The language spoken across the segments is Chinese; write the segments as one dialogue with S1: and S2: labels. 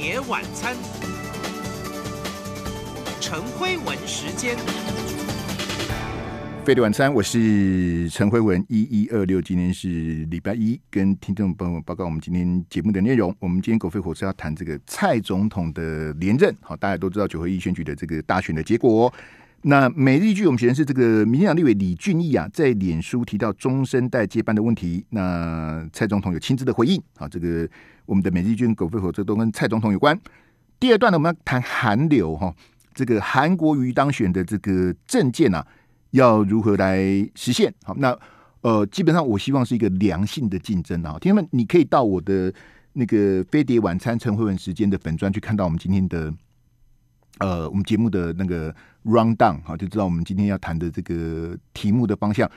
S1: 夜晚餐，陈辉文时间。
S2: 废的晚餐，我是陈辉文一一二六，今天是礼拜一，跟听众朋友们报告我们今天节目的内容。我们今天狗飞火车要谈这个蔡总统的连任。好，大家都知道九合一选举的这个大选的结果。那每日一句，我们学的是这个民进党立委李俊毅啊，在脸书提到中生代接班的问题。那蔡总统有亲自的回应啊。这个我们的每日军狗吠火车都跟蔡总统有关。第二段呢，我们要谈韩流哈。这个韩国瑜当选的这个政见啊，要如何来实现？好，那呃，基本上我希望是一个良性的竞争啊。听众们，你可以到我的那个飞碟晚餐陈慧文时间的粉专去看到我们今天的呃，我们节目的那个。Round down，好，就知道我们今天要谈的这个题目的方向，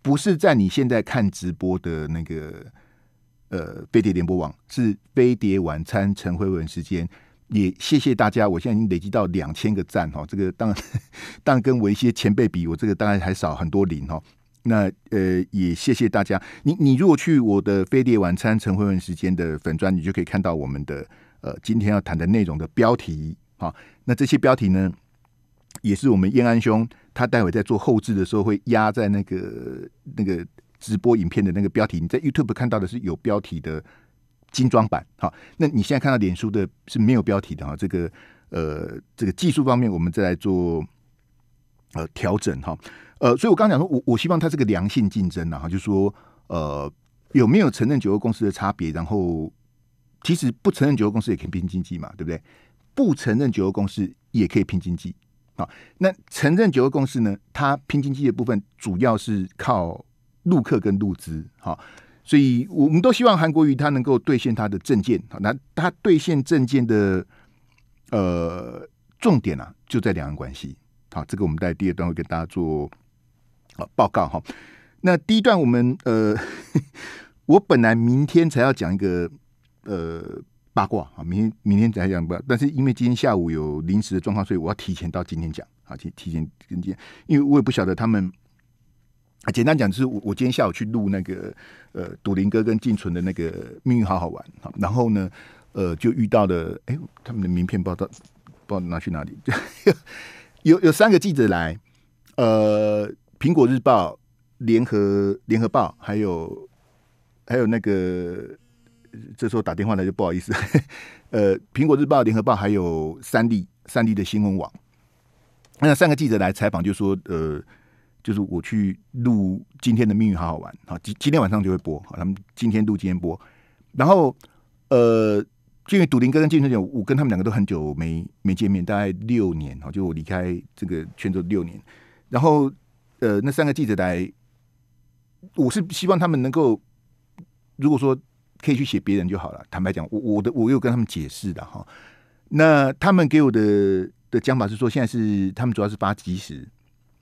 S2: 不是在你现在看直播的那个呃飞碟联播网，是飞碟晚餐陈慧文时间。也谢谢大家，我现在已经累积到两千个赞哈，这个当然当然跟我一些前辈比我这个当然还少很多零哈。那呃也谢谢大家，你你如果去我的飞碟晚餐陈慧文时间的粉砖，你就可以看到我们的呃今天要谈的内容的标题。哈。那这些标题呢？也是我们燕安兄，他待会在做后置的时候会压在那个那个直播影片的那个标题。你在 YouTube 看到的是有标题的精装版，好，那你现在看到脸书的是没有标题的哈。这个呃，这个技术方面，我们再来做呃调整哈。呃，所以我刚讲说，我我希望它是个良性竞争呢哈，就说呃有没有承认九个公司的差别？然后其实不承认九个公司也可以拼经济嘛，对不对？不承认九个公司也可以拼经济。啊，那城镇九个共识呢？它拼经济的部分主要是靠陆客跟陆资，好，所以我们都希望韩国瑜他能够兑现他的政见。好，那他兑现政见的呃重点啊，就在两岸关系。好，这个我们在第二段会给大家做啊报告哈。那第一段我们呃，我本来明天才要讲一个呃。八卦啊，明天明天再讲吧。但是因为今天下午有临时的状况，所以我要提前到今天讲啊，提提前跟进。因为我也不晓得他们啊，简单讲就是我我今天下午去录那个呃，赌林哥跟静存的那个《命运好好玩》啊，然后呢，呃，就遇到了哎，他们的名片不知道不知道拿去哪里。有有三个记者来，呃，《苹果日报》、《联合联合报》还有还有那个。这时候打电话来就不好意思，呃，苹果日报、联合报还有三 D 三 D 的新闻网，那三个记者来采访，就说呃，就是我去录今天的命运好好玩好今今天晚上就会播，好，他们今天录今天播，然后呃，因为赌林哥跟金春姐，我跟他们两个都很久没没见面，大概六年哦，就我离开这个泉州六年，然后呃，那三个记者来，我是希望他们能够，如果说。可以去写别人就好了。坦白讲，我我的我有跟他们解释的哈。那他们给我的的讲法是说，现在是他们主要是发即时。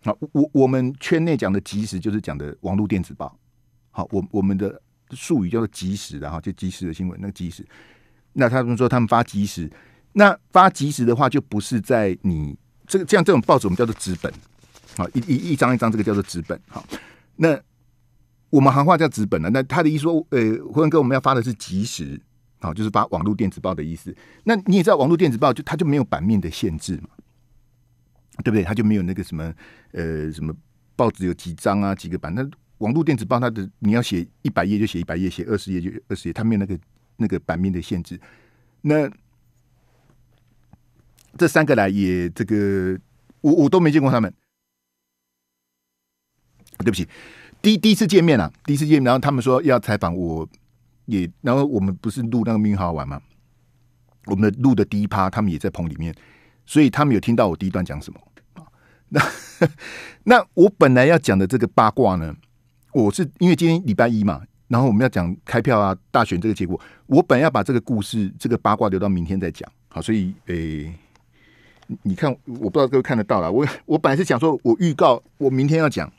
S2: 好，我我们圈内讲的即时就是讲的网络电子报。好，我我们的术语叫做即时的哈，就即时的新闻。那即时，那他们说他们发即时，那发即时的话就不是在你这个这样这种报纸，我们叫做纸本。好，一一一张一张，这个叫做纸本。好，那。我们行话叫“纸本”了，那他的意思说，呃，胡文哥，我们要发的是即时，好，就是发网络电子报的意思。那你也知道，网络电子报就它就没有版面的限制嘛，对不对？它就没有那个什么，呃，什么报纸有几张啊，几个版。那网络电子报，它的你要写一百页就写一百页，写二十页就二十页，它没有那个那个版面的限制。那这三个来也这个，我我都没见过他们，对不起。第第一次见面啊，第一次见面，然后他们说要采访我，也然后我们不是录那个命运好玩吗？我们的录的第一趴，他们也在棚里面，所以他们有听到我第一段讲什么啊？那 那我本来要讲的这个八卦呢，我是因为今天礼拜一嘛，然后我们要讲开票啊，大选这个结果，我本要把这个故事这个八卦留到明天再讲，好，所以诶，你看我不知道各位看得到了，我我本来是想说我预告我明天要讲。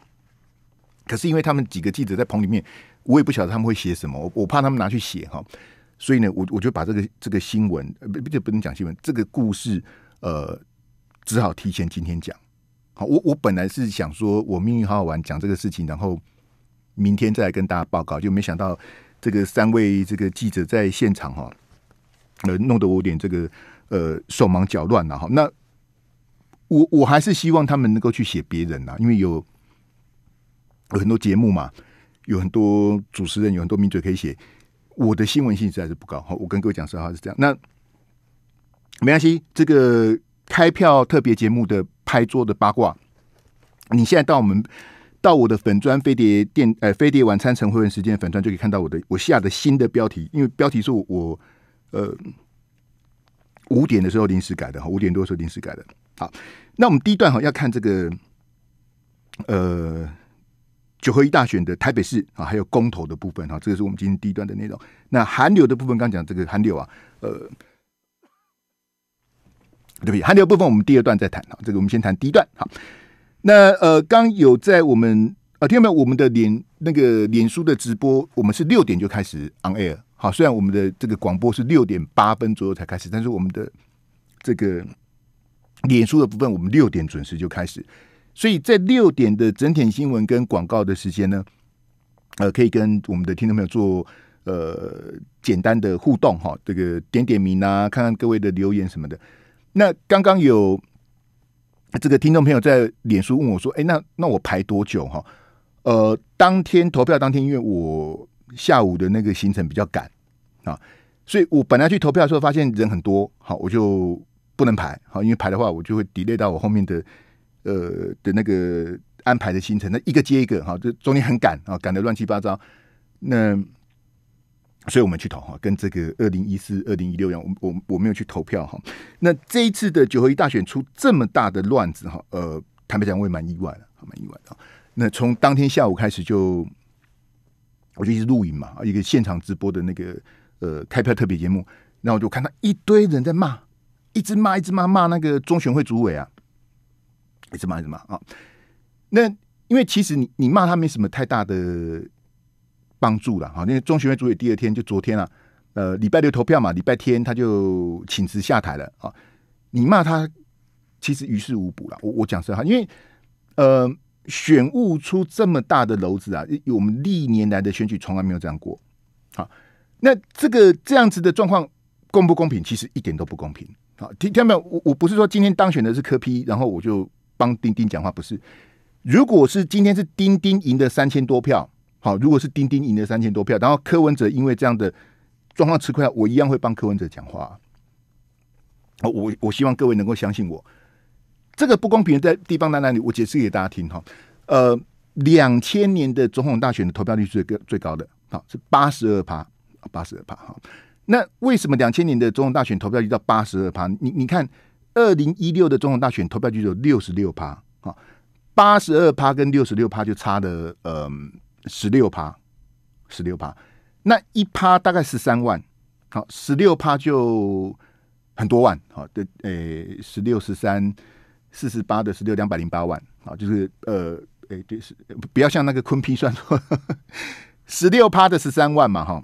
S2: 可是因为他们几个记者在棚里面，我也不晓得他们会写什么，我我怕他们拿去写哈，所以呢，我我就把这个这个新闻不不能讲新闻，这个故事呃，只好提前今天讲。好，我我本来是想说我命运好好玩，讲这个事情，然后明天再来跟大家报告，就没想到这个三位这个记者在现场哈，呃，弄得我有点这个呃手忙脚乱了哈。那我我还是希望他们能够去写别人呐，因为有。有很多节目嘛，有很多主持人，有很多名嘴可以写。我的新闻性实在是不高，好，我跟各位讲实话是这样。那没关系，这个开票特别节目的拍桌的八卦，你现在到我们到我的粉砖飞碟电呃飞碟晚餐陈会员时间粉砖就可以看到我的我下的新的标题，因为标题是我呃五点的时候临时改的哈，五点多的时候临时改的。好，那我们第一段哈要看这个呃。九合一大选的台北市啊，还有公投的部分哈，这个是我们今天第一段的内容。那韩流的部分，刚讲这个韩流啊，呃，对不起，韩流部分我们第二段再谈啊，这个我们先谈第一段好。那呃，刚有在我们啊，听没有？我们的脸那个脸书的直播，我们是六点就开始 on air。好，虽然我们的这个广播是六点八分左右才开始，但是我们的这个脸书的部分，我们六点准时就开始。所以在六点的整点新闻跟广告的时间呢，呃，可以跟我们的听众朋友做呃简单的互动哈，这个点点名啊，看看各位的留言什么的。那刚刚有这个听众朋友在脸书问我说：“哎，那那我排多久哈？”呃，当天投票当天，因为我下午的那个行程比较赶啊，所以我本来去投票的时候发现人很多，好我就不能排好，因为排的话我就会 delay 到我后面的。呃的那个安排的行程，那一个接一个哈，就中间很赶啊，赶的乱七八糟。那所以我们去投哈，跟这个二零一四、二零一六一样，我我我没有去投票哈。那这一次的九合一大选出这么大的乱子哈，呃，坦白讲我也蛮意外的，蛮意外的。那从当天下午开始就，我就一直录影嘛，一个现场直播的那个呃开票特别节目，然后我就看到一堆人在骂，一直骂，一直骂，骂那个中选会主委啊。还是骂，还是骂啊？那因为其实你你骂他没什么太大的帮助了哈。因为中选会主委第二天就昨天啊，呃，礼拜六投票嘛，礼拜天他就请辞下台了啊。你骂他其实于事无补了。我我讲实话，因为呃，选务出这么大的篓子啊，我们历年来的选举从来没有这样过。好，那这个这样子的状况公不公平？其实一点都不公平。好，听没有？我我不是说今天当选的是柯批，然后我就。帮丁丁讲话不是，如果是今天是丁丁赢的三千多票，好，如果是丁丁赢的三千多票，然后柯文哲因为这样的状况吃亏，我一样会帮柯文哲讲话。我我希望各位能够相信我，这个不公平的地方在哪里？我解释给大家听哈。呃，两千年的总统大选的投票率最最最高的，好是八十二趴，八十二趴。哈。那为什么两千年的总统大选投票率到八十二趴？你你看。二零一六的总统大选投票率有六十六趴，好，八十二趴跟六十六趴就差的呃十六趴，十六趴那一趴大概十三万，好，十六趴就很多万，好，的诶十六十三四十八的十六两百零八万，好，就是呃诶就是不要像那个昆批算错十六趴的十三万嘛，哈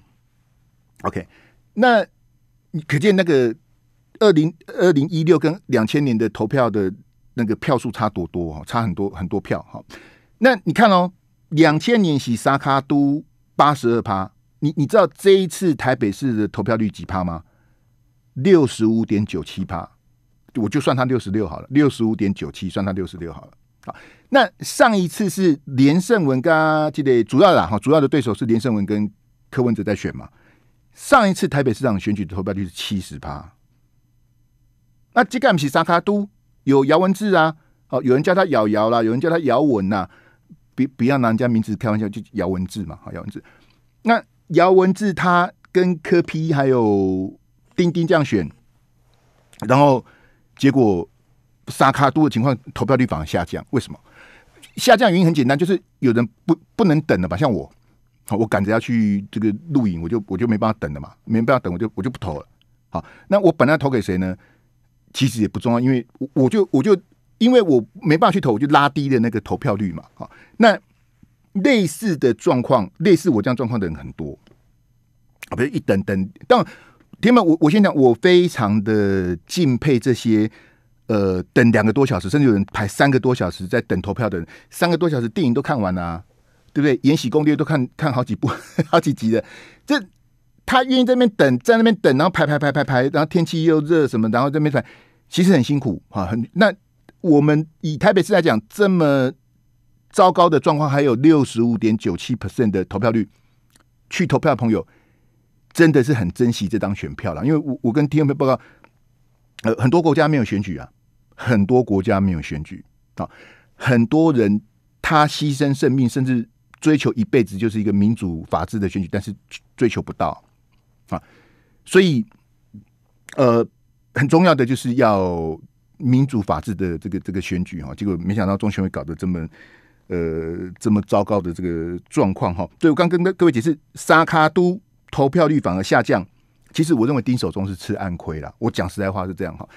S2: ，OK，那你可见那个。二零二零一六跟两千年的投票的那个票数差多多哦，差很多很多票哈。那你看哦，两千年洗沙卡都八十二趴，你你知道这一次台北市的投票率几趴吗？六十五点九七趴，我就算他六十六好了。六十五点九七算他六十六好了。好，那上一次是连胜文跟记得主要的哈，主要的对手是连胜文跟柯文哲在选嘛？上一次台北市长选举投票率是七十趴。那个不是沙卡都有姚文字啊，哦，有人叫他姚姚啦，有人叫他姚文呐，不不要拿人家名字开玩笑，就姚文字嘛，好，姚文字。那姚文字他跟科 P 还有丁丁这样选，然后结果沙卡都的情况投票率反而下降，为什么？下降原因很简单，就是有人不不能等了吧？像我，好，我赶着要去这个录影，我就我就没办法等了嘛，没办法等，我就我就不投了。好，那我本来投给谁呢？其实也不重要，因为我就我就因为我没办法去投，我就拉低的那个投票率嘛。好，那类似的状况，类似我这样状况的人很多啊，不是一等等。但天们，我我先讲，我非常的敬佩这些呃等两个多小时，甚至有人排三个多小时在等投票的人，三个多小时电影都看完了，对不对？延禧攻略都看看好几部 好几集的这。他愿意在那边等，在那边等，然后排排排排排，然后天气又热什么，然后在那边排，其实很辛苦啊。那我们以台北市来讲，这么糟糕的状况，还有六十五点九七 percent 的投票率，去投票的朋友真的是很珍惜这张选票了。因为我我跟 T.M.P. 报告，呃，很多国家没有选举啊，很多国家没有选举啊，很多人他牺牲生命，甚至追求一辈子就是一个民主法治的选举，但是追求不到。啊，所以，呃，很重要的就是要民主法治的这个这个选举哈，结果没想到中选会搞得这么呃这么糟糕的这个状况哈。对我刚跟各位解释，沙卡都投票率反而下降，其实我认为丁守中是吃暗亏了。我讲实在话是这样哈。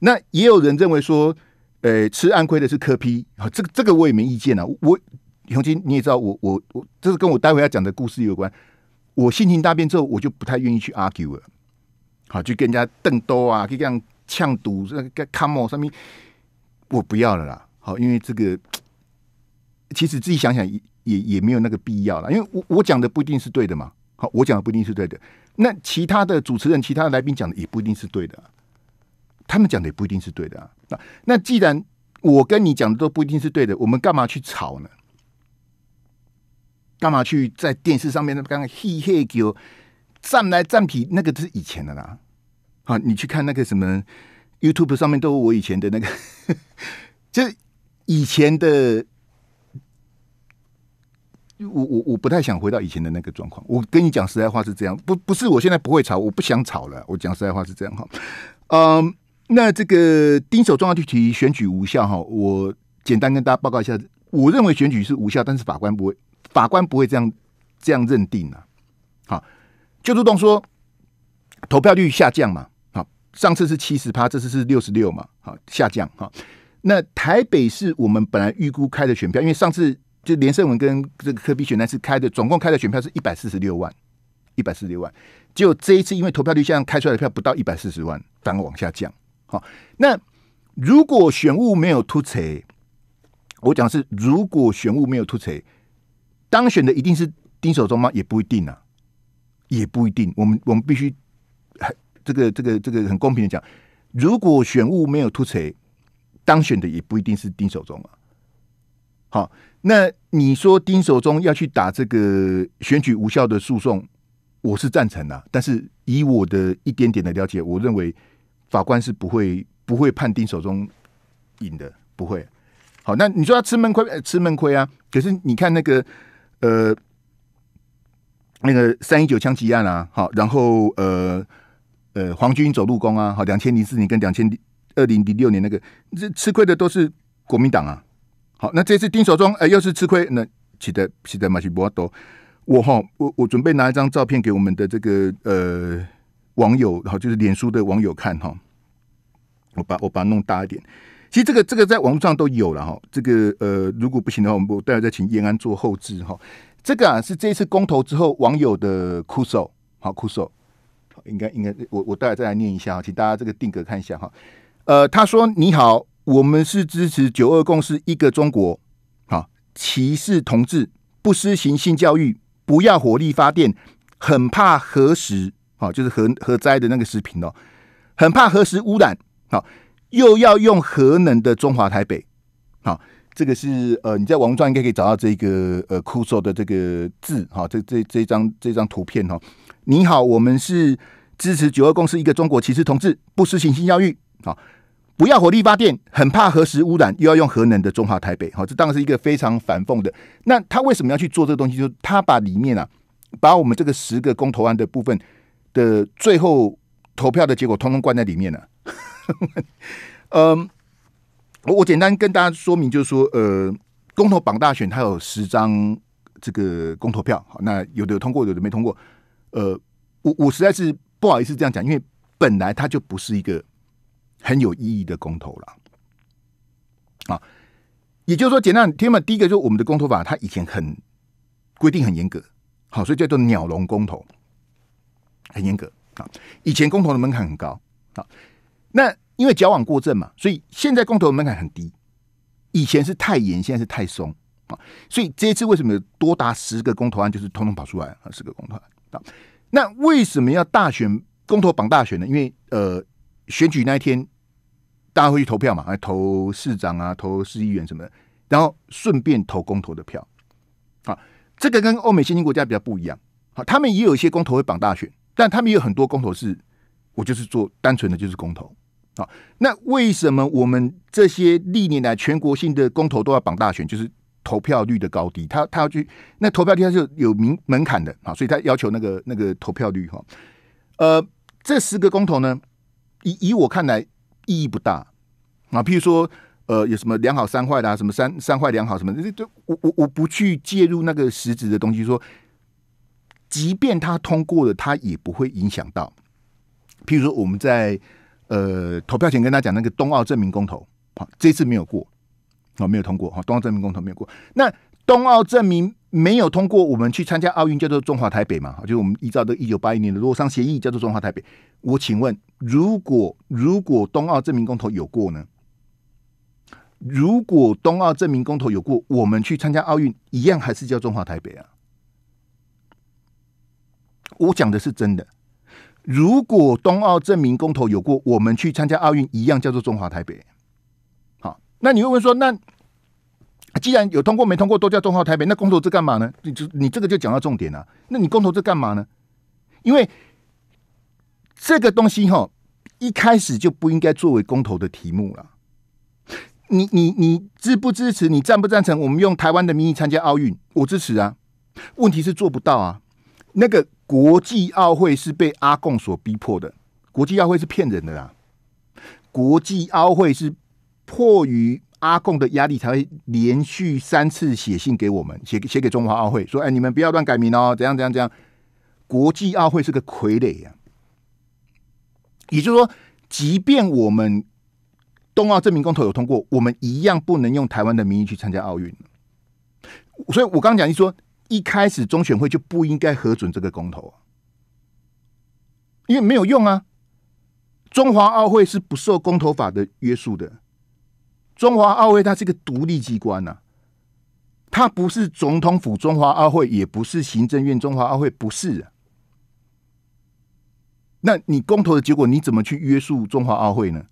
S2: 那也有人认为说，呃，吃暗亏的是柯批啊，这个这个我也没意见啊。我雄金你也知道，我我我这是跟我待会要讲的故事有关。我心情大变之后，我就不太愿意去 argue 了。好，就跟人家瞪兜啊，就这样呛赌那个 come on 上面，我不要了啦。好，因为这个其实自己想想，也也也没有那个必要了。因为我我讲的不一定是对的嘛。好，我讲的不一定是对的。那其他的主持人、其他的来宾讲的也不一定是对的，他们讲的也不一定是对的。那那既然我跟你讲的都不一定是对的，我们干嘛去吵呢？干嘛去在电视上面那刚刚嘿嘿叫站来站屁？那个是以前的啦。好，你去看那个什么 YouTube 上面都有我以前的那个，就以前的。我我我不太想回到以前的那个状况。我跟你讲实在话是这样，不不是我现在不会吵，我不想吵了。我讲实在话是这样哈。嗯，那这个丁守中要提选举无效哈，我简单跟大家报告一下。我认为选举是无效，但是法官不会。法官不会这样这样认定啊。好，邱树栋说，投票率下降嘛。好，上次是七十趴，这次是六十六嘛。好，下降哈。那台北是我们本来预估开的选票，因为上次就连胜文跟这个科比选，那次开的总共开的选票是一百四十六万，一百四十六万。就这一次，因为投票率下降，开出来的票不到一百四十万，反而往下降。好，那如果选务没有突锤，我讲是如果选务没有突锤。当选的一定是丁守中吗？也不一定啊，也不一定。我们我们必须很这个这个这个很公平的讲，如果选务没有突锤，当选的也不一定是丁守中啊。好，那你说丁守中要去打这个选举无效的诉讼，我是赞成啊。但是以我的一点点的了解，我认为法官是不会不会判丁守中赢的，不会。好，那你说他吃闷亏，吃闷亏啊。可是你看那个。呃，那个三一九枪击案啊，好，然后呃呃，黄军走路工啊，好，两千零四年跟两千二零零六年那个，这吃亏的都是国民党啊，好，那这次丁守中哎又是吃亏，那起得起得马西波多，我哈我我准备拿一张照片给我们的这个呃网友，好就是脸书的网友看哈，我把我把它弄大一点。其实这个这个在网络上都有了哈，这个呃如果不行的话，我们待会再请延安做后置哈。这个啊是这一次公投之后网友的哭手，好哭手，好应该应该我我待会再来念一下哈，请大家这个定格看一下哈。呃，他说：“你好，我们是支持九二共识、一个中国，好歧视同志，不施行性教育，不要火力发电，很怕核实，啊，就是核核灾的那个视频哦，很怕核实污染，好。”又要用核能的中华台北，好，这个是呃，你在网上应该可以找到这个呃“酷搜”的这个字，哈，这这这张这张图片哦。你好，我们是支持九二共识、一个中国，其实同志不实行性教育，好，不要火力发电，很怕核实污染，又要用核能的中华台北，好，这当然是一个非常反讽的。那他为什么要去做这个东西？就是他把里面啊，把我们这个十个公投案的部分的最后投票的结果，通通关在里面了。嗯，我我简单跟大家说明，就是说，呃，公投榜大选它有十张这个公投票，好，那有的通过，有的没通过，呃，我我实在是不好意思这样讲，因为本来它就不是一个很有意义的公投了，啊，也就是说，简单听嘛，第一个就是我们的公投法，它以前很规定很严格，好，所以叫做鸟笼公投，很严格，啊，以前公投的门槛很高，啊，那。因为交往过正嘛，所以现在公投门槛很低，以前是太严，现在是太松啊。所以这一次为什么多达十个公投案，就是通通跑出来啊，十个公投案。那为什么要大选公投绑大选呢？因为呃，选举那一天大家会去投票嘛，来投市长啊、投市议员什么的，然后顺便投公投的票。好，这个跟欧美先进国家比较不一样。好，他们也有一些公投会绑大选，但他们有很多公投是，我就是做单纯的就是公投。好，那为什么我们这些历年来全国性的公投都要绑大选？就是投票率的高低，他他要去那投票率它是有明门槛的啊，所以他要求那个那个投票率哈。呃，这十个公投呢，以以我看来意义不大啊。譬如说，呃，有什么良好三坏的啊，什么三三坏良好什么，这这我我我不去介入那个实质的东西。说，即便他通过了，他也不会影响到。譬如说，我们在呃，投票前跟他讲那个冬奥证明公投，好，这次没有过，哦，没有通过，哈，冬奥证明公投没有过。那冬奥证明没有通过，我们去参加奥运叫做中华台北嘛？就我们依照的一九八一年的洛桑协议叫做中华台北。我请问，如果如果冬奥证明公投有过呢？如果冬奥证明公投有过，我们去参加奥运一样还是叫中华台北啊？我讲的是真的。如果冬奥证明公投有过，我们去参加奥运一样叫做中华台北。好，那你会问说，那既然有通过没通过都叫中华台北，那公投这干嘛呢？你就你这个就讲到重点了。那你公投这干嘛呢？因为这个东西哈，一开始就不应该作为公投的题目了。你你你支不支持？你赞不赞成？我们用台湾的名义参加奥运？我支持啊。问题是做不到啊。那个国际奥会是被阿贡所逼迫的，国际奥会是骗人的啦。国际奥会是迫于阿贡的压力，才会连续三次写信给我们，写写给中华奥会说：“哎，你们不要乱改名哦，怎样怎样怎样。”国际奥会是个傀儡呀，也就是说，即便我们冬奥证明公投有通过，我们一样不能用台湾的名义去参加奥运。所以我刚讲一说。一开始，中选会就不应该核准这个公投，因为没有用啊。中华奥会是不受公投法的约束的，中华奥会它是个独立机关呐，它不是总统府，中华奥会也不是行政院，中华奥会不是。那你公投的结果，你怎么去约束中华奥会呢？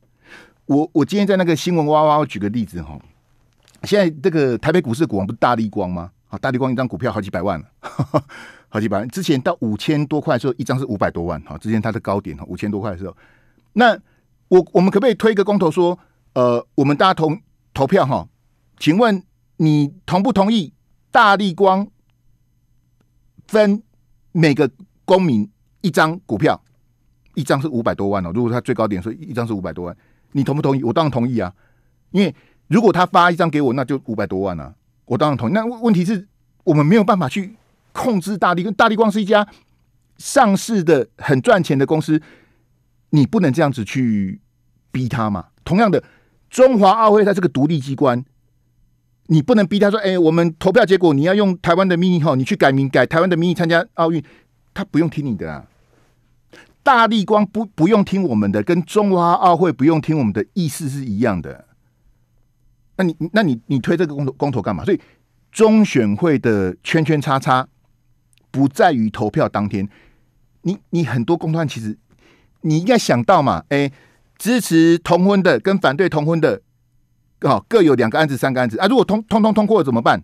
S2: 我我今天在那个新闻哇哇，我举个例子哈，现在这个台北股市股王不是大力光吗？啊，大力光一张股票好几百万了，好几百万。之前到五千多块的时候，一张是五百多万。哈。之前它的高点哈，五千多块的时候，那我我们可不可以推一个公投说，呃，我们大家同投票哈？请问你同不同意？大力光分每个公民一张股票，一张是五百多万哦。如果它最高点说一张是五百多万，你同不同意？我当然同意啊，因为如果他发一张给我，那就五百多万啊。我当然同意。那问题是，我们没有办法去控制大力大力光是一家上市的很赚钱的公司，你不能这样子去逼他嘛？同样的，中华奥会它是个独立机关，你不能逼他说：“哎，我们投票结果你要用台湾的名义哈，你去改名改台湾的名义参加奥运，他不用听你的。”啊。大力光不不用听我们的，跟中华奥会不用听我们的意思是一样的。那你那你你推这个公投公投干嘛？所以中选会的圈圈叉叉不在于投票当天。你你很多公投其实你应该想到嘛，哎，支持同婚的跟反对同婚的，好各有两个案子三个案子啊。如果通通通通过了怎么办？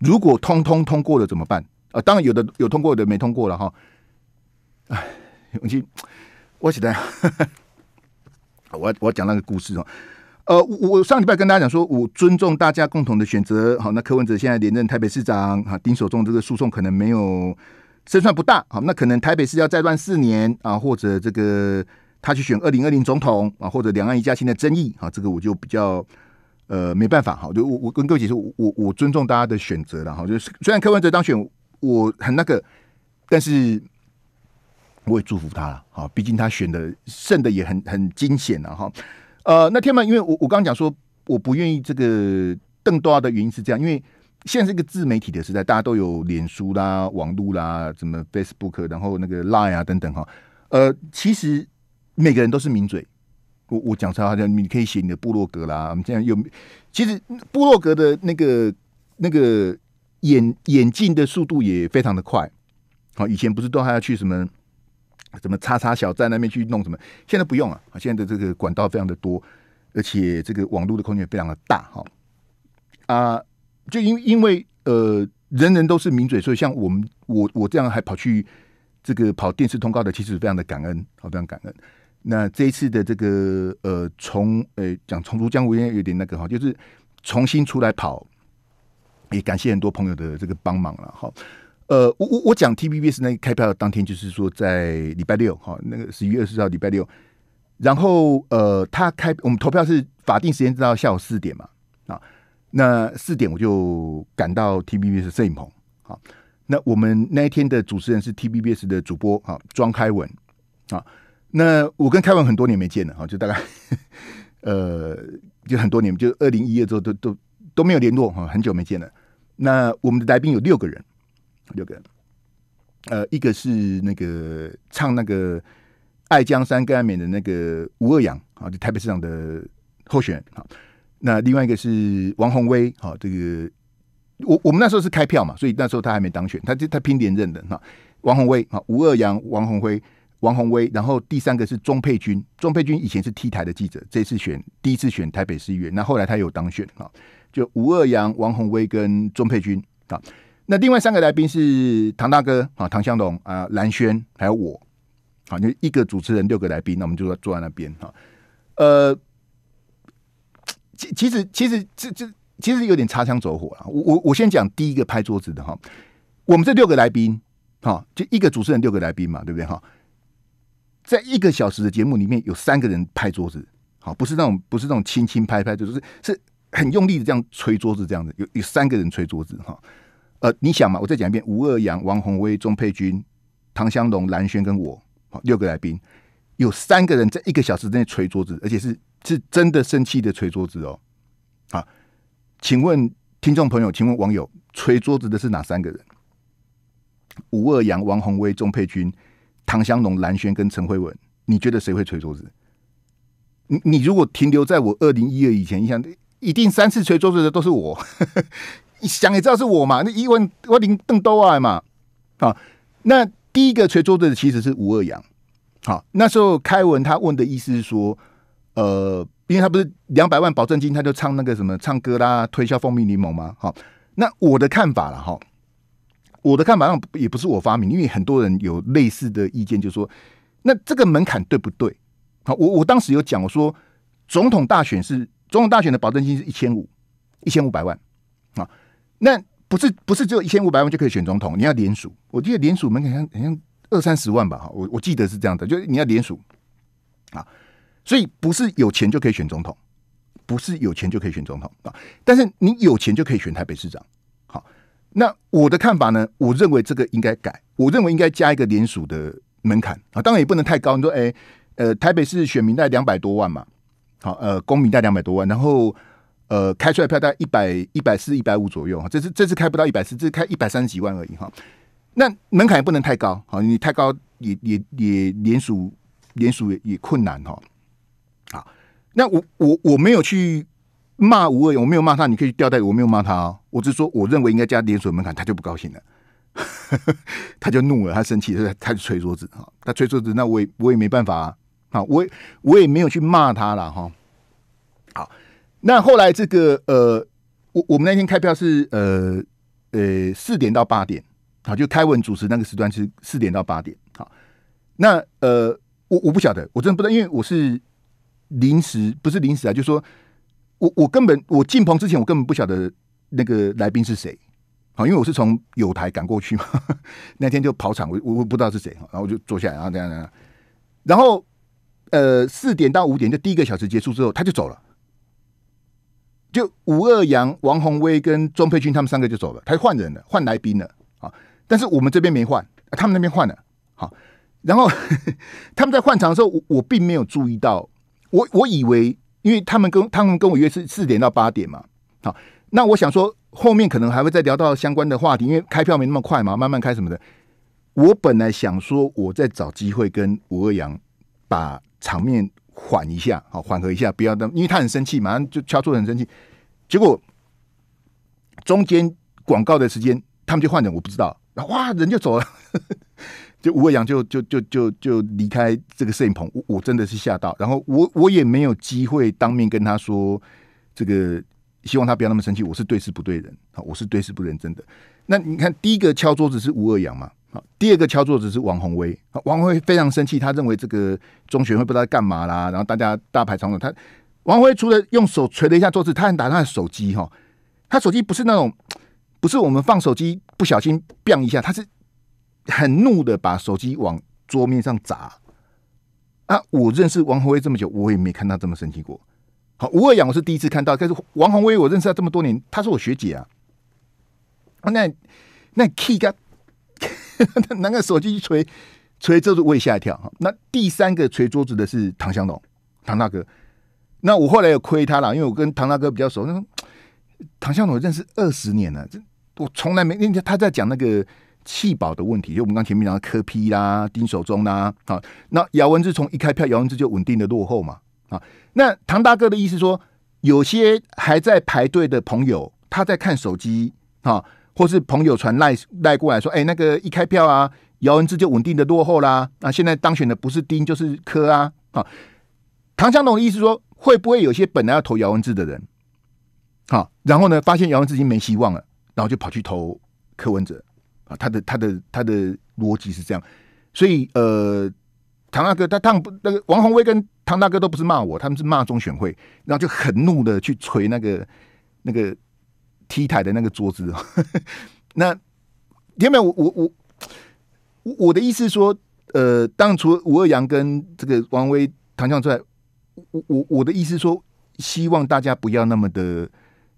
S2: 如果通通通过了怎么办？啊，当然有的有通过的没通过了哈。哎，永记，我起来，我我要讲那个故事哦。呃，我我上礼拜跟大家讲说，我尊重大家共同的选择。好，那柯文哲现在连任台北市长，哈，丁守中这个诉讼可能没有胜算不大，好，那可能台北市要再乱四年啊，或者这个他去选二零二零总统啊，或者两岸一家亲的争议，啊，这个我就比较呃没办法，哈，就我我跟各位解释，我我尊重大家的选择了，哈，就是虽然柯文哲当选我很那个，但是我也祝福他了，好，毕竟他选的胜的也很很惊险了，哈。呃，那天嘛，因为我我刚刚讲说，我不愿意这个登多的原因是这样，因为现在是一个自媒体的时代，大家都有脸书啦、网络啦、什么 Facebook，然后那个 Line 啊等等哈。呃，其实每个人都是名嘴，我我讲出来好像你可以写你的部落格啦，我们现在有，其实部落格的那个那个演演进的速度也非常的快。好，以前不是都还要去什么？怎么叉叉小站那边去弄什么？现在不用了，现在的这个管道非常的多，而且这个网络的空间非常的大哈。啊，就因因为呃，人人都是名嘴，所以像我们我我这样还跑去这个跑电视通告的，其实非常的感恩，好，非常感恩。那这一次的这个呃，从呃讲重出江湖也有点那个哈，就是重新出来跑，也感谢很多朋友的这个帮忙了哈。呃，我我我讲 T B B S 那开票的当天就是说在礼拜六哈，那个十一二十号礼拜六，然后呃，他开我们投票是法定时间到下午四点嘛啊，那四点我就赶到 T B B S 摄影棚，好，那我们那一天的主持人是 T B B S 的主播啊，庄开文啊，那我跟开文很多年没见了啊，就大概呃就很多年就二零一二之后都都都没有联络哈，很久没见了。那我们的来宾有六个人。六个，呃，一个是那个唱那个爱江山更爱美的那个吴二阳啊，就台北市长的候选人啊。那另外一个是王宏威啊，这个我我们那时候是开票嘛，所以那时候他还没当选，他就他拼连任的哈。王宏威啊，吴二阳、王宏辉、王宏威，然后第三个是钟佩君，钟佩君以前是 T 台的记者，这次选第一次选台北市议员，那后来他有当选啊。就吴二阳、王宏威跟钟佩君啊。那另外三个来宾是唐大哥啊，唐湘龙啊，蓝轩，还有我，好，就一个主持人六个来宾，那我们就坐坐在那边哈。呃，其其实其实这这其实有点擦枪走火了。我我我先讲第一个拍桌子的哈，我们这六个来宾哈，就一个主持人六个来宾嘛，对不对哈？在一个小时的节目里面有三个人拍桌子，好，不是那种不是那种轻轻拍拍，就是是很用力的这样捶桌子这样子，有有三个人捶桌子哈。呃，你想嘛？我再讲一遍：吴二阳、王宏威、钟佩君、唐香龙、蓝轩跟我，好六个来宾，有三个人在一个小时内捶桌子，而且是是真的生气的捶桌子哦。好，请问听众朋友，请问网友，捶桌子的是哪三个人？吴二阳、王宏威、钟佩君、唐香龙、蓝轩跟陈慧文，你觉得谁会捶桌子？你你如果停留在我二零一二以前你想一定三次捶桌子的都是我。你想也知道是我嘛？那伊问我林邓都爱嘛？啊，那第一个捶桌子的其实是吴二阳。好，那时候开文他问的意思是说，呃，因为他不是两百万保证金，他就唱那个什么唱歌啦，推销蜂蜜柠檬嘛。好，那我的看法了哈，我的看法上也不是我发明，因为很多人有类似的意见，就是说那这个门槛对不对？好，我我当时有讲我说，总统大选是总统大选的保证金是一千五，一千五百万啊。那不是不是只有一千五百万就可以选总统？你要联署，我记得联署门槛好像二三十万吧，哈，我我记得是这样的，就是你要联署啊，所以不是有钱就可以选总统，不是有钱就可以选总统啊，但是你有钱就可以选台北市长。好，那我的看法呢？我认为这个应该改，我认为应该加一个联署的门槛啊，当然也不能太高。你说，哎，呃，台北市选民在两百多万嘛，好，呃，公民在两百多万，然后。呃，开出来票大概一百一百四、一百五左右哈，这次这次开不到一百四，这是开一百三十几万而已哈。那门槛也不能太高，好，你太高也也也联署联署也也困难哈。好，那我我我没有去骂吴二勇，我没有骂他，你可以吊带，我没有骂他啊，我是说我认为应该加联署门槛，他就不高兴了，他就怒了，他生气，他他就捶桌子哈，他捶桌子，那我也我也没办法啊，好，我我也没有去骂他了哈。那后来这个呃，我我们那天开票是呃呃四点到八点，好，就开文主持那个时段是四点到八点，好。那呃，我我不晓得，我真的不知道，因为我是临时，不是临时啊，就是说，我我根本我进棚之前，我根本不晓得那个来宾是谁，好，因为我是从有台赶过去嘛，那天就跑场，我我我不知道是谁，然后我就坐下来，然后这样这样，然后呃四点到五点，就第一个小时结束之后，他就走了。就吴二阳、王红威跟庄佩君他们三个就走了，他换人了，换来宾了啊！但是我们这边没换，他们那边换了。好，然后 他们在换场的时候，我我并没有注意到，我我以为，因为他们跟他们跟我约是四点到八点嘛。好，那我想说后面可能还会再聊到相关的话题，因为开票没那么快嘛，慢慢开什么的。我本来想说我在找机会跟吴二阳把场面。缓一下，好缓和一下，不要么，因为他很生气，马上就敲桌子很生气。结果中间广告的时间，他们就换人，我不知道，然后哇，人就走了，就吴二阳就就就就就离开这个摄影棚，我我真的是吓到。然后我我也没有机会当面跟他说，这个希望他不要那么生气，我是对事不对人啊，我是对事不认真的。那你看第一个敲桌子是吴二阳嘛，第二个敲桌子是王宏威，王威非常生气，他认为这个中学会不知道干嘛啦，然后大家大排长龙，他王辉除了用手捶了一下桌子，他还打他的手机哈，他手机不是那种不是我们放手机不小心 b a n g 一下，他是很怒的把手机往桌面上砸。啊，我认识王宏威这么久，我也没看他这么生气过。好，吴二养我是第一次看到，但是王宏威我认识他这么多年，他是我学姐啊。那那 key 拿个手机一捶，捶桌子我也吓一跳。那第三个捶桌子的是唐湘龙，唐大哥。那我后来有亏他啦，因为我跟唐大哥比较熟。唐湘龙认识二十年了，这我从来没。那他在讲那个气保的问题，就我们刚前面讲的科批啦、丁守忠啦，好，那姚文志从一开票，姚文志就稳定的落后嘛，啊，那唐大哥的意思说，有些还在排队的朋友，他在看手机啊。或是朋友传赖赖过来说，哎，那个一开票啊，姚文智就稳定的落后啦。那现在当选的不是丁就是柯啊，啊。唐湘龙的意思说，会不会有些本来要投姚文智的人，好，然后呢，发现姚文智已经没希望了，然后就跑去投柯文哲啊。他的他的他的逻辑是这样。所以呃，唐大哥他唐那个王宏威跟唐大哥都不是骂我，他们是骂中选会，然后就很怒的去捶那个那个。T 台的那个桌子，那没有，我我我，我的意思是说，呃，当除了吴二阳跟这个王威、唐之外，我我我的意思说，希望大家不要那么的，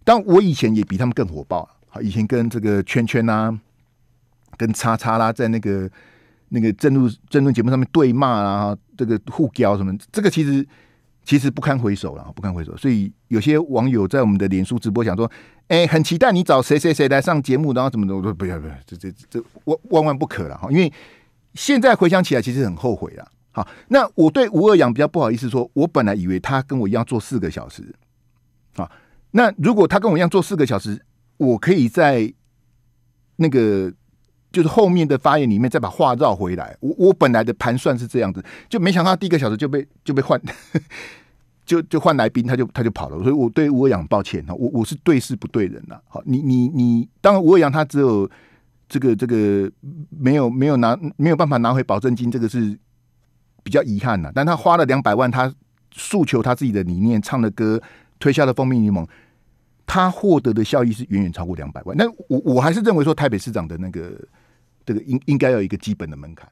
S2: 但我以前也比他们更火爆啊，以前跟这个圈圈啊，跟叉叉啦，在那个那个争论争论节目上面对骂啊，这个互飙什么，这个其实。其实不堪回首了，不堪回首。所以有些网友在我们的脸书直播讲说：“哎，很期待你找谁谁谁来上节目，然后怎么怎我说：“不要不要，这这这，我万万不可了哈！因为现在回想起来，其实很后悔了。好，那我对吴二养比较不好意思，说我本来以为他跟我一样做四个小时，啊，那如果他跟我一样做四个小时，我可以在那个。”就是后面的发言里面再把话绕回来，我我本来的盘算是这样子，就没想到第一个小时就被就被换，就就换来宾，他就他就跑了，所以我对吴尔阳抱歉啊，我我是对事不对人呐，好，你你你，当然吴尔阳他只有这个这个没有没有拿没有办法拿回保证金，这个是比较遗憾的，但他花了两百万，他诉求他自己的理念，唱的歌，推销了蜂蜜柠檬。他获得的效益是远远超过两百万。那我我还是认为说，台北市长的那个这个应应该要一个基本的门槛。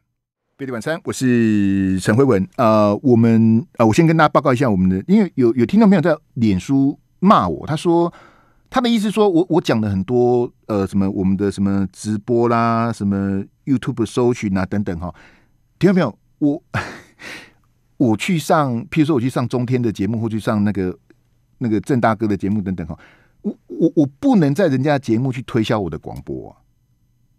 S2: 贝蒂晚餐，我是陈慧文。呃，我们呃，我先跟大家报告一下我们的，因为有有听众朋友在脸书骂我，他说他的意思说我我讲了很多呃什么我们的什么直播啦，什么 YouTube 搜寻啊等等哈。听到朋友，我我去上譬如说我去上中天的节目，或去上那个那个郑大哥的节目等等哈。我我我不能在人家的节目去推销我的广播，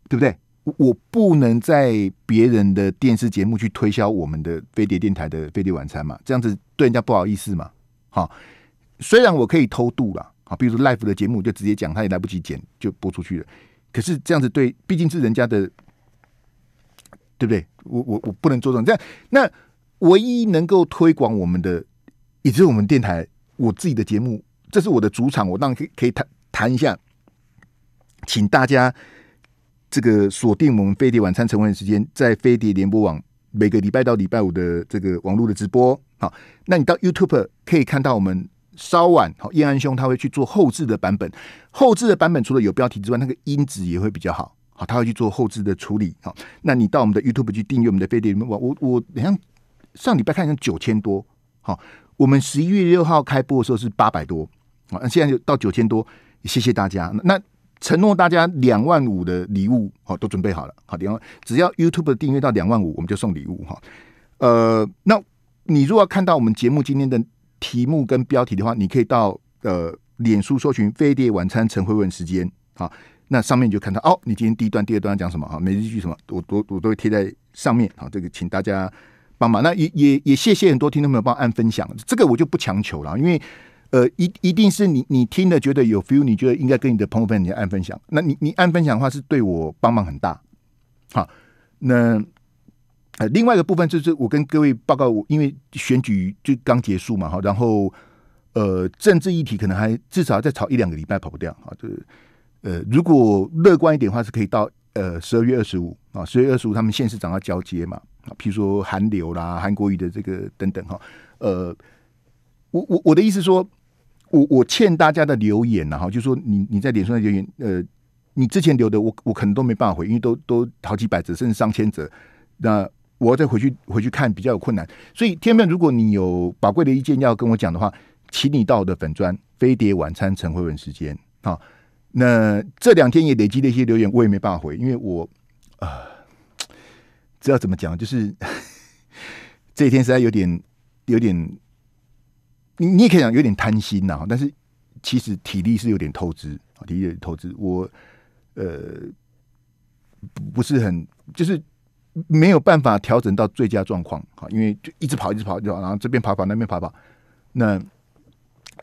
S2: 对不对？我我不能在别人的电视节目去推销我们的飞碟电台的飞碟晚餐嘛，这样子对人家不好意思嘛。好，虽然我可以偷渡了，好，比如说 Life 的节目就直接讲，他也来不及剪就播出去了。可是这样子对，毕竟是人家的，对不对？我我我不能做这种这样。那唯一能够推广我们的，也就是我们电台，我自己的节目。这是我的主场，我当然可以可以谈谈一下，请大家这个锁定我们飞碟晚餐晨会的时间，在飞碟联播网每个礼拜到礼拜五的这个网络的直播。好，那你到 YouTube 可以看到我们稍晚，好，叶安兄他会去做后置的版本，后置的版本除了有标题之外，那个音质也会比较好。好，他会去做后置的处理。好，那你到我们的 YouTube 去订阅我们的飞碟联播网，我我好像上礼拜看像九千多，好。我们十一月六号开播的时候是八百多啊，那现在就到九千多，谢谢大家。那承诺大家两万五的礼物哦，都准备好了。好，另只要 YouTube 的订阅到两万五，我们就送礼物哈。呃，那你如果看到我们节目今天的题目跟标题的话，你可以到呃，脸书搜寻“飞碟晚餐陈慧文时间”啊，那上面就看到哦，你今天第一段、第二段讲什么啊？每日句什么，我都我都会贴在上面啊。这个请大家。帮忙，那也也也谢谢很多听众朋友帮按分享，这个我就不强求了，因为呃一一定是你你听了觉得有 feel，你觉得应该跟你的朋友分享按分享，那你你按分享的话是对我帮忙很大，好那呃另外一个部分就是我跟各位报告，我因为选举就刚结束嘛哈，然后呃政治议题可能还至少再吵一两个礼拜跑不掉啊，就是呃如果乐观一点的话是可以到呃十二月二十五啊十二月二十五他们县市长要交接嘛。啊，譬如说韩流啦、韩国语的这个等等哈，呃，我我我的意思说，我我欠大家的留言呐哈，就说你你在脸书上留言，呃，你之前留的，我我可能都没办法回，因为都都好几百折甚至上千折，那我要再回去回去看比较有困难。所以天分，如果你有宝贵的意见要跟我讲的话，请你到我的粉砖飞碟晚餐陈慧文时间啊。那这两天也累积了一些留言，我也没办法回，因为我啊。知道怎么讲，就是 这一天实在有点有点，你你也可以讲有点贪心呐，但是其实体力是有点透支，体力有点透支。我呃不是很，就是没有办法调整到最佳状况啊，因为就一直跑，一直跑，然后这边跑跑，那边跑跑，那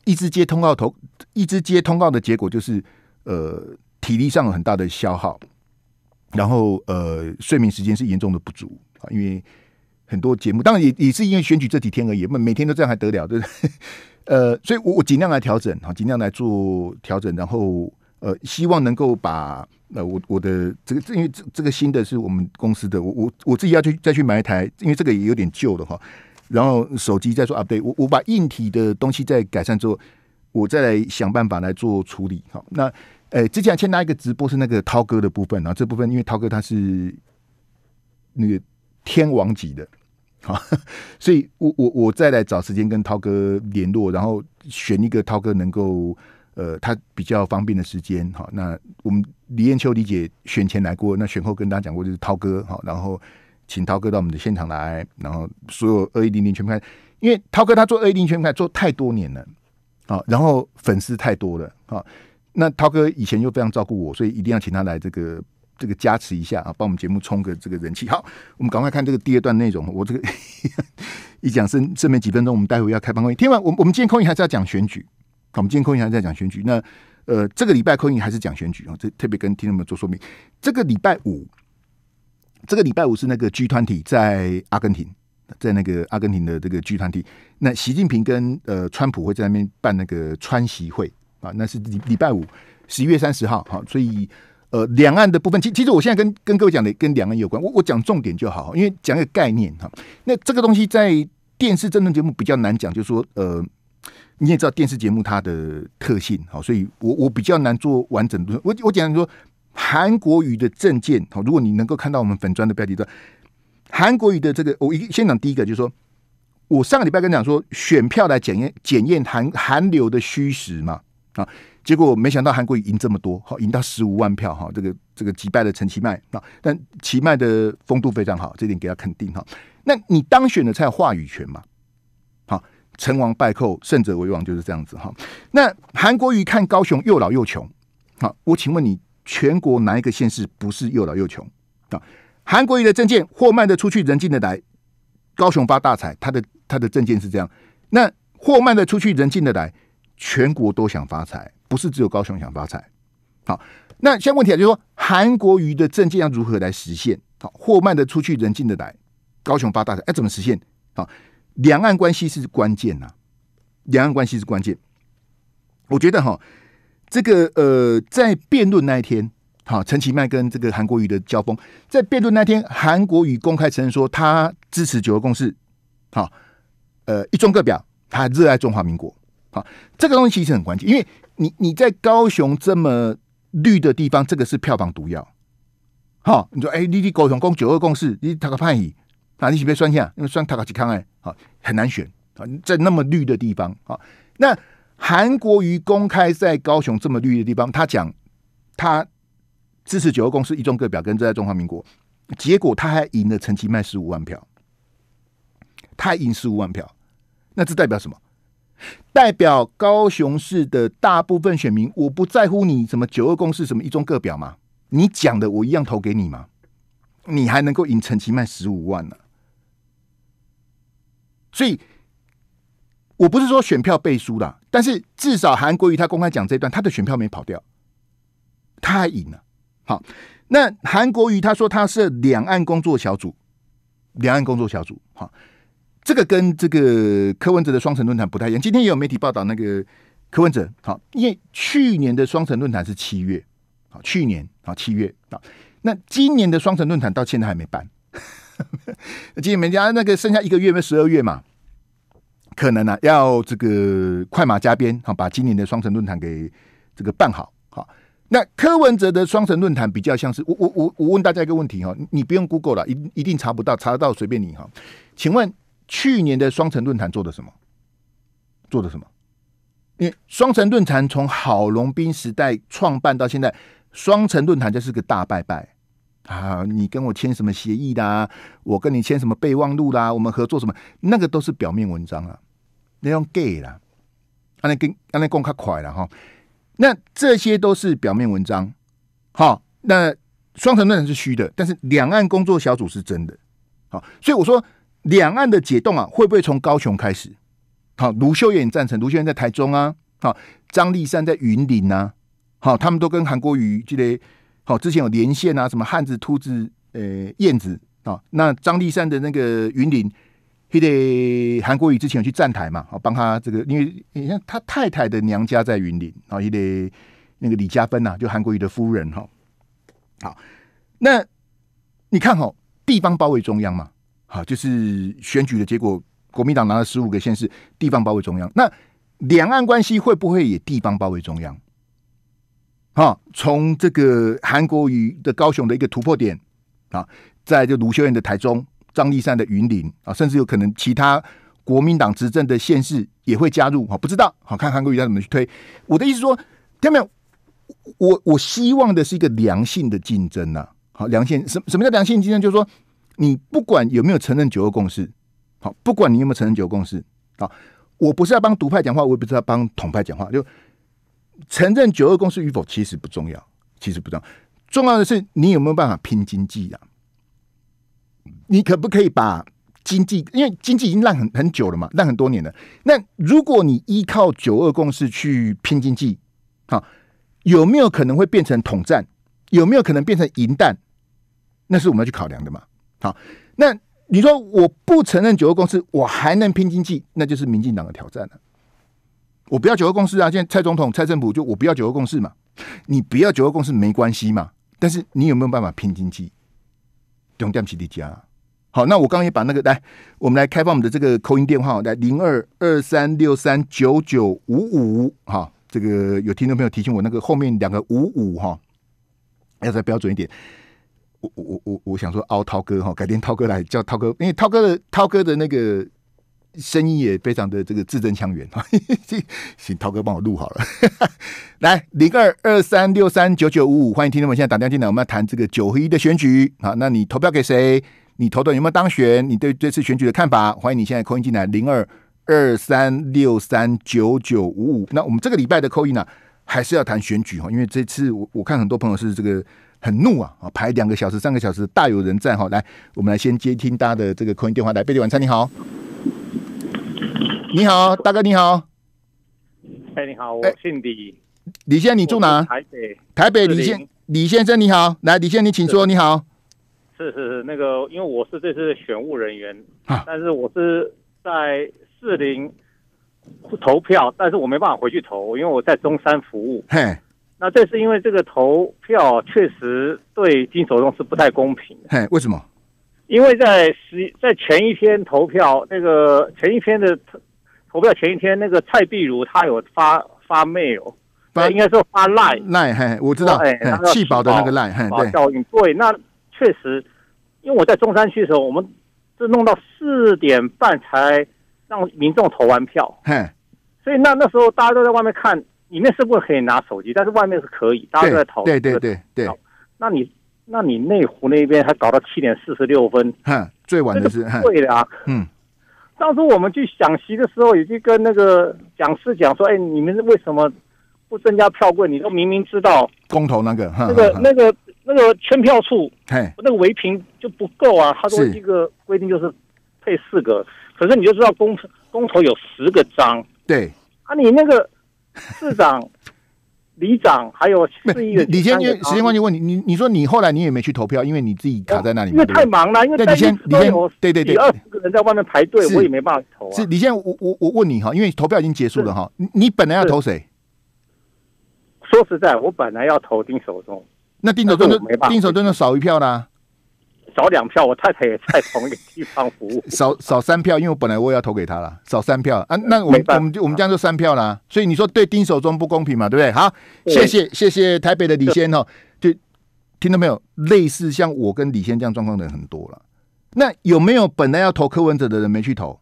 S2: 一直接通告头，一直接通告的结果就是呃体力上有很大的消耗。然后呃，睡眠时间是严重的不足啊，因为很多节目，当然也也是因为选举这几天而已，每天都这样还得了？不对？呃，所以我我尽量来调整，哈，尽量来做调整，然后呃，希望能够把呃我我的这个，因为这这个新的是我们公司的，我我我自己要去再去买一台，因为这个也有点旧的哈。然后手机再说啊，对我我把硬体的东西再改善之后，我再来想办法来做处理哈。那。哎，之前先他一个直播是那个涛哥的部分，然后这部分因为涛哥他是那个天王级的，好，所以我我我再来找时间跟涛哥联络，然后选一个涛哥能够呃他比较方便的时间，好，那我们李艳秋、李姐选前来过，那选后跟大家讲过就是涛哥，好，然后请涛哥到我们的现场来，然后所有二一零零全开，因为涛哥他做二一零全开做太多年了，好，然后粉丝太多了，好。那涛哥以前又非常照顾我，所以一定要请他来这个这个加持一下啊，帮我们节目冲个这个人气。好，我们赶快看这个第二段内容。我这个 一讲剩剩没几分钟，我们待会要开办公室。听完我我们今天空运还是要讲选举，我们今天空运还是在讲选举。那呃，这个礼拜空运还是讲选举啊，这特别跟听众们做说明。这个礼拜五，这个礼拜五是那个剧团体在阿根廷，在那个阿根廷的这个剧团体，那习近平跟呃川普会在那边办那个川习会。啊，那是礼礼拜五十一月三十号，好，所以呃，两岸的部分，其其实我现在跟跟各位讲的跟两岸有关，我我讲重点就好，因为讲个概念哈。那这个东西在电视真论节目比较难讲，就说呃，你也知道电视节目它的特性好，所以我我比较难做完整的。我我讲说韩国语的证件好，如果你能够看到我们粉砖的标题的韩国语的这个，我一先讲第一个，就是说我上个礼拜跟讲说选票来检验检验韩韩流的虚实嘛。啊！结果没想到韩国瑜赢这么多，好赢到十五万票哈。这个这个击败了陈其迈啊，但其迈的风度非常好，这点给他肯定哈。那你当选的才有话语权嘛？好，成王败寇，胜者为王就是这样子哈。那韩国瑜看高雄又老又穷，好，我请问你，全国哪一个县市不是又老又穷啊？韩国瑜的证件货卖的出去，人进的来，高雄发大财，他的他的证件是这样。那货卖的出去，人进的来。全国都想发财，不是只有高雄想发财。好，那现在问题啊，就是说韩国瑜的政见要如何来实现？好，货卖的出去，人进的来，高雄发大财，哎，怎么实现？好，两岸关系是关键呐，两岸关系是关键。我觉得哈，这个呃，在辩论那一天，好，陈其迈跟这个韩国瑜的交锋，在辩论那天，韩国瑜公开承认说他支持九二共识。好，呃，一中各表，他热爱中华民国。好，这个东西其实很关键，因为你你在高雄这么绿的地方，这个是票房毒药。好，你说哎，你你高雄共九二共识，你塔卡判椅，啊，你岂别算一下？因为算塔卡几康哎，好很难选啊，在那么绿的地方啊。那韩国瑜公开在高雄这么绿的地方，他讲他支持九二共识一中各表，跟在中华民国，结果他还赢了陈其迈十五万票，他赢十五万票，那这代表什么？代表高雄市的大部分选民，我不在乎你什么九二共识什么一中各表吗？你讲的我一样投给你吗？你还能够赢陈其迈十五万呢？所以，我不是说选票背书啦，但是至少韩国瑜他公开讲这段，他的选票没跑掉，他还赢了。好，那韩国瑜他说他是两岸工作小组，两岸工作小组好。这个跟这个柯文哲的双城论坛不太一样。今天也有媒体报道，那个柯文哲好，因为去年的双城论坛是七月，好，去年好七月好，那今年的双城论坛到现在还没办。今年人家那个剩下一个月，没十二月嘛，可能呢要这个快马加鞭好，把今年的双城论坛给这个办好。好，那柯文哲的双城论坛比较像是我我我我问大家一个问题哈，你你不用 Google 了，一一定查不到，查得到随便你哈，请问。去年的双城论坛做的什么？做的什么？因为双城论坛从郝龙斌时代创办到现在，双城论坛就是个大拜拜啊！你跟我签什么协议的啊？我跟你签什么备忘录啦？我们合作什么？那个都是表面文章啊，那用 gay 啦，安那跟安那共卡快了哈。那这些都是表面文章，好。那双城论坛是虚的，但是两岸工作小组是真的，好。所以我说。两岸的解冻啊，会不会从高雄开始？好，卢秀燕赞成，卢秀燕在台中啊。好，张立山在云林呐。好，他们都跟韩国瑜就得，好之前有连线啊，什么汉字秃子、呃、燕子啊。那张立山的那个云林，他得韩国瑜之前有去站台嘛，好，帮他这个，因为你看他太太的娘家在云林，然后也得那个李家芬呐，就韩国瑜的夫人哈。好，那你看哦，地方包围中央嘛。好，就是选举的结果，国民党拿了十五个县市，地方包围中央。那两岸关系会不会也地方包围中央？好，从这个韩国瑜的高雄的一个突破点啊，在这卢修燕的台中、张立善的云林啊，甚至有可能其他国民党执政的县市也会加入好，不知道，好看韩国瑜他怎么去推。我的意思说，听没有？我我希望的是一个良性的竞争呐。好，良性什什么叫良性竞争？就是说。你不管有没有承认九二共识，好，不管你有没有承认九二共识，啊，我不是要帮独派讲话，我也不是要帮统派讲话。就承认九二共识与否，其实不重要，其实不重要。重要的是你有没有办法拼经济啊？你可不可以把经济？因为经济已经烂很很久了嘛，烂很多年了。那如果你依靠九二共识去拼经济，好，有没有可能会变成统战？有没有可能变成银弹？那是我们要去考量的嘛？好，那你说我不承认九个公司，我还能拼经济，那就是民进党的挑战了。我不要九个公司啊！现在蔡总统、蔡政府就我不要九个公司嘛。你不要九个公司没关系嘛，但是你有没有办法拼经济？用掉不起的家。好，那我刚刚也把那个来，我们来开放我们的这个扣音电话，来零二二三六三九九五五。好，这个有听众朋友提醒我，那个后面两个五五哈，要再标准一点。我我我我想说，凹涛哥哈，改天涛哥来叫涛哥，因为涛哥的涛哥的那个声音也非常的这个字正腔圆哈，行，涛哥帮我录好了。来，零二二三六三九九五五，欢迎听众们现在打电话进来，我们要谈这个九合一的选举啊。那你投票给谁？你投的有没有当选？你对这次选举的看法？欢迎你现在扣音进来，零二二三六三九九五五。那我们这个礼拜的扣音呢，还是要谈选举哈，因为这次我我看很多朋友是这个。很怒啊！啊，排两个小时、三个小时，大有人在哈！来，我们来先接听大家的这个空音电话。来，贝蒂晚餐，你好，你好，大哥你好。
S1: 哎，你好，我姓李，
S2: 李先生，你住哪？台北，
S1: 台北。李先
S2: 李先生你好，来，李先生，请说，你好。
S1: 是是是，那个，因为我是这次选务人员啊，但是我是在四零投票，但是我没办法回去投，因为我在中山服务。嘿。那这是因为这个投票确实对金手中是不太公平。嘿，为什么？因为在十在前一天投票，那个前一天的投票前一天，那个蔡碧如他有发发 mail，
S2: 不应该说发 line line 嘿，我知道，哎，气保的那个 line，对，
S1: 各那确实，因为我在中山区的时候，我们是弄到四点半才让民众投完票，嘿，所以那那时候大家都在外面看。里面是不是可以拿手机？但是外面是可以，大家都在讨论。对对对对，那你那你内湖那边还搞到七点四十六分，哼，
S2: 最晚的是会的啊。嗯，
S1: 当初我们去讲席的时候，也去跟那个讲师讲说：“哎，你们为什么不增加票柜？你都明明知道
S2: 公投那个，那个那
S1: 个那个圈票处，嘿，那个违屏就不够啊。”他说一个规定就是配四个，可是你就知道公公投有十个章，
S2: 对啊，你那个。市
S1: 长、里长还有
S2: 市议员，李先就时间关系问你，你你说你后来你也没去投票，因为你自己卡在那里，因为太忙了。因为李先，李先，对对对，二十
S1: 个人在外面排队，我也没办法投啊。是李
S2: 先，我我我问你哈，因为投票已经结束了哈，你你本来要投谁？
S1: 说实在，我本来要投丁守中，
S2: 那丁守中就丁守中就少一票啦。
S1: 少两票，我太太也在同一个地方服务，
S2: 少少三票，因为我本来我也要投给他了，少三票啊，那我我们我们这样就三票啦，所以你说对丁守中不公平嘛，对不对？好，谢谢谢谢台北的李先哦，就听到没有？类似像我跟李先这样状况的人很多了，那有没有本来要投柯文哲的人没去投？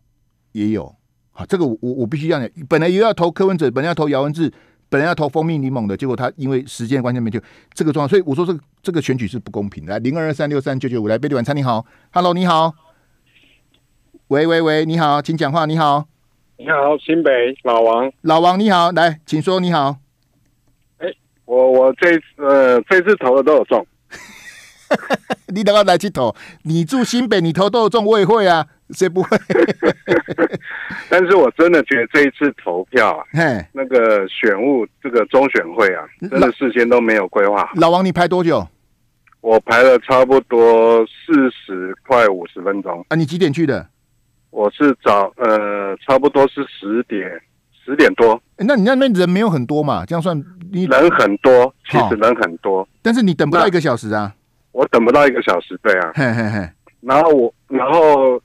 S2: 也有，好，这个我我必须要你本来又要投柯文哲，本来要投姚文智。本来要投蜂蜜柠檬的，结果他因为时间关系没就这个状，况，所以我说这个这个选举是不公平的。零二二三六三九九五，来贝弟晚餐，你好，Hello，你好，喂喂喂，你好，请讲话，你好，
S1: 你好，新北老王，
S2: 老王你好，来，请说，你好，
S1: 哎，我我这呃这次投的都有中，
S2: 你等下来去投，你住新北，你投都有中，我也会啊。这不会，
S1: 但是我真的觉得这一次投票啊，那个选务这个中选会啊，真的事先都没有规划
S2: 老王，你排多久？
S1: 我排了差不多四十快五十分钟
S2: 啊。你几点去的？
S1: 我是早，呃，差不多是十点，十点多。
S2: 那你那那边人没有很多嘛？这样算你人很多，其实人很多，但是你等不到一个小时啊。
S1: 我等不到一个小时，对啊。嘿嘿嘿，然后我，然后。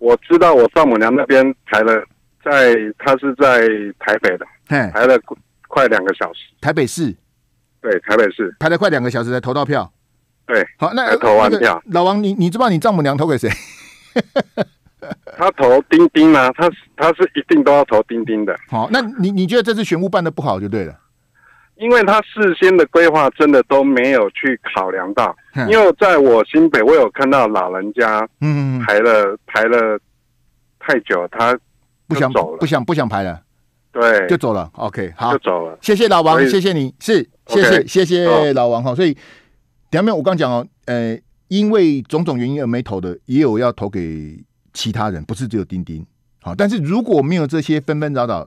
S1: 我知道我丈母娘那边排了，在她是在台北的，哎，排了快两个小时，台北市，对，台北市，
S2: 排了快两个小时才投到票，
S1: 对，好，那投完票，
S2: 老王，你你知道你丈母娘投给谁？
S1: 他投丁丁啊，他他是一定都要投丁丁的。
S2: 好，那你你觉得这次选务办的不好就对了。
S1: 因为他事先的规划真的都没有去考量到，因为在我新北，我有看到老人家，嗯，排了排了太久，他
S2: 不想走了，不想不想排了，
S1: 对，就走了。OK，好，就走了。谢谢老王，谢谢你
S2: 是谢谢谢谢老王哈。所以等下面我刚讲哦，呃，因为种种原因而没投的，也有要投给其他人，不是只有丁丁。好，但是如果没有这些纷纷扰扰。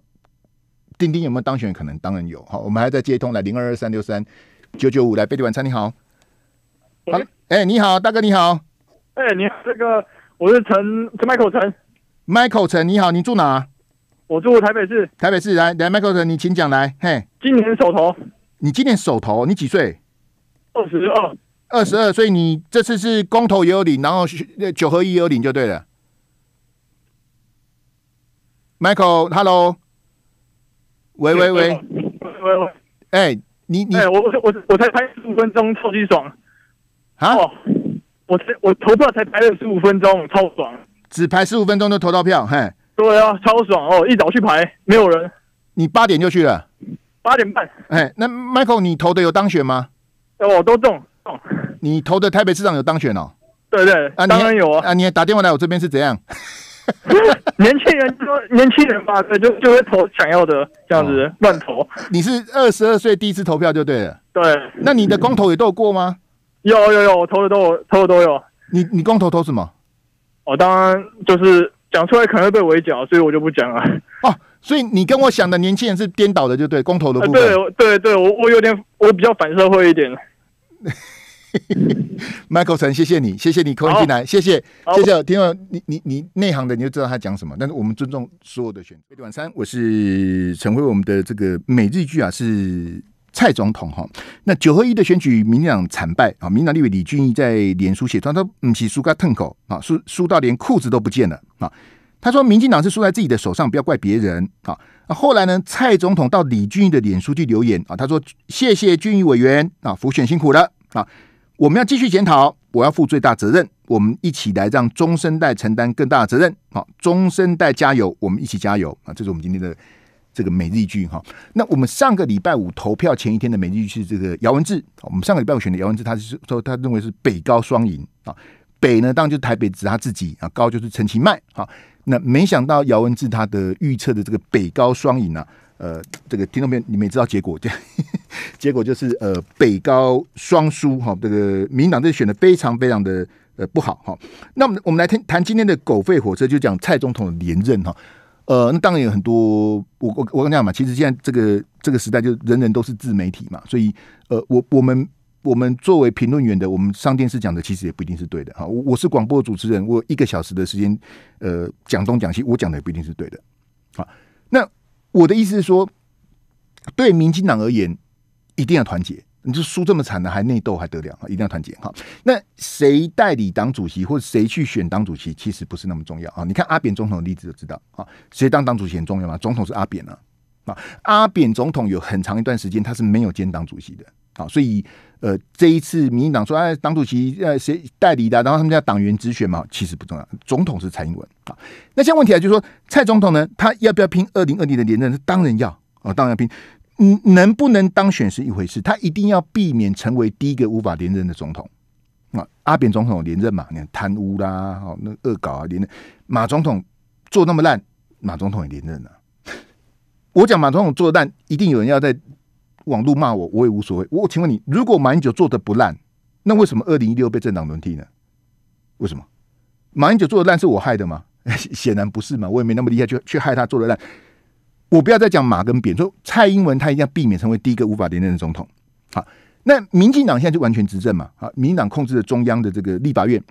S2: 丁丁有没有当选？可能当然有。好，我们还在接通来零二二三六三九九五来贝蒂晚餐，你好。好，哎，你好，大哥你好。哎，你这个我是陈 Michael 陈 Michael 陈，你好，你住哪？我住台北市，台北市来来 Michael 陈，你请讲来。嘿，今年手头？你今年手头？你几岁？二十二，二十二，所以你这次是公投也有领，然后九合一也有领就对了。Michael，hello。喂喂喂喂喂！哎，你哎，我我我才拍十五分钟，超级爽啊！我我我投票才拍了十五分钟，超爽！只拍十五分钟就投到票，嘿，对啊，超爽哦！一早去排，没有人。你八点就去了？八点半。哎，那 Michael，你投的有当选吗？我都中中。你投的台北市长有当选哦？
S1: 对对啊，当
S2: 然有啊！啊，你打电话来我这边是怎样？年轻人就年轻人吧，就就会投想要的这样子乱投。你是二十二岁第一次投票就对了。对。那你的公投也都有过吗？有有有，我投的都有，投的都有。你你公投投什么？我当然就是讲出来可能会被围剿，所以我就不讲了。哦，所以你跟我想的年轻人是颠倒的，就对，公投的部分。对对对，我我有点，我比较反社会一点。Michael 陈，谢谢你，谢谢你扣 a 进来，谢谢谢谢，听到你你你内行的，你就知道他讲什么。但是我们尊重所有的选举。晚三，我是陈辉，我们的这个每日剧啊是蔡总统哈。那九合一的选举，民党惨败啊。民党立委李俊义在脸书写，他说：嗯，写书他吞口啊，输输到连裤子都不见了啊。他说，民进党是输在自己的手上，不要怪别人啊。后来呢，蔡总统到李俊义的脸书去留言啊，他说：谢谢俊义委员啊，辅选辛苦了啊。我们要继续检讨，我要负最大责任。我们一起来让中生代承担更大的责任。好，中生代加油，我们一起加油。啊，这是我们今天的这个每日一句哈。那我们上个礼拜五投票前一天的每日一句，这个姚文志，我们上个礼拜五选的姚文志，他是说他认为是北高双赢啊。北呢当然就是台北指他自己啊，高就是陈其迈啊。那没想到姚文志他的预测的这个北高双赢呢？呃，这个听众朋友，你们也知道结果，对，结果就是呃，北高双输哈，这个民党这选的非常非常的呃不好哈。那我们我们来谈谈今天的狗吠火车，就讲蔡总统连任哈。呃，那当然有很多，我我我跟你讲嘛，其实现在这个这个时代就人人都是自媒体嘛，所以呃，我我们我们作为评论员的，我们上电视讲的其实也不一定是对的哈。我我是广播主持人，我一个小时的时间，呃，讲东讲西，我讲的也不一定是对的。好，那。我的意思是说，对民进党而言，一定要团结。你就输这么惨了，还内斗还得了啊？一定要团结哈。那谁代理党主席，或者谁去选党主席，其实不是那么重要啊。你看阿扁总统的例子就知道啊。谁当党主席很重要吗？总统是阿扁啊。啊，阿扁总统有很长一段时间他是没有兼党主席的啊，所以。呃，这一次民进党说，哎，党主席呃谁代理的？然后他们叫党员直选嘛，其实不重要。总统是蔡英文啊。那现在问题啊，就是说蔡总统呢，他要不要拼二零二零的连任？当然要啊，当然要拼。能不能当选是一回事，他一定要避免成为第一个无法连任的总统。啊，阿扁总统连任嘛，你看贪污啦，好那恶搞啊，连任。马总统做那么烂，马总统也连任了。我讲马总统做烂，一定有人要在。网路骂我，我也无所谓。我请问你，如果马英九做的不烂，那为什么二零一六被政党轮替呢？为什么马英九做的烂是我害的吗？显然不是嘛，我也没那么厉害，去去害他做的烂。我不要再讲马跟扁，说蔡英文他一定要避免成为第一个无法连任的总统。好，那民进党现在就完全执政嘛？啊，民党控制了中央的这个立法院。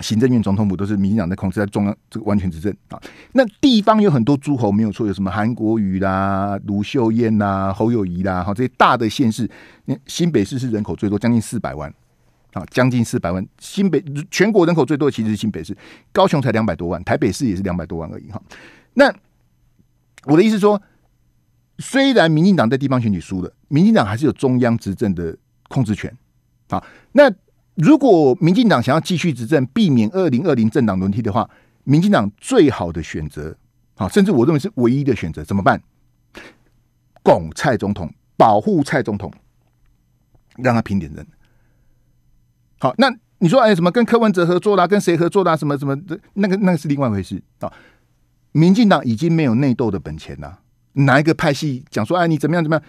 S2: 行政院、总统府都是民进党在控制，在中央这个完全执政啊。那地方有很多诸侯没有错，有什么韩国瑜啦、卢秀燕啦、侯友谊啦，哈，这些大的县市，那新北市是人口最多，将近四百万啊，将近四百万。新北全国人口最多的其实是新北市，高雄才两百多万，台北市也是两百多万而已哈。那我的意思说，虽然民进党在地方选举输了，民进党还是有中央执政的控制权啊。那如果民进党想要继续执政，避免二零二零政党轮替的话，民进党最好的选择，好，甚至我认为是唯一的选择，怎么办？拱蔡总统，保护蔡总统，让他平点人。好，那你说哎，什么跟柯文哲合作啦，跟谁合作啦，什么什么，那个那个是另外一回事啊。民进党已经没有内斗的本钱了，哪一个派系讲说哎，你怎么样怎么样？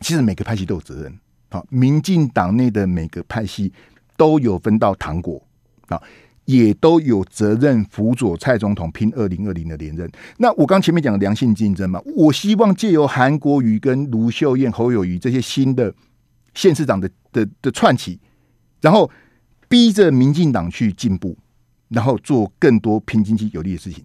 S2: 其实每个派系都有责任。好，民进党内的每个派系都有分到糖果，啊，也都有责任辅佐蔡总统拼二零二零的连任。那我刚前面讲的良性竞争嘛，我希望借由韩国瑜、跟卢秀燕、侯友谊这些新的县市长的的的串起，然后逼着民进党去进步，然后做更多拼经济有利的事情。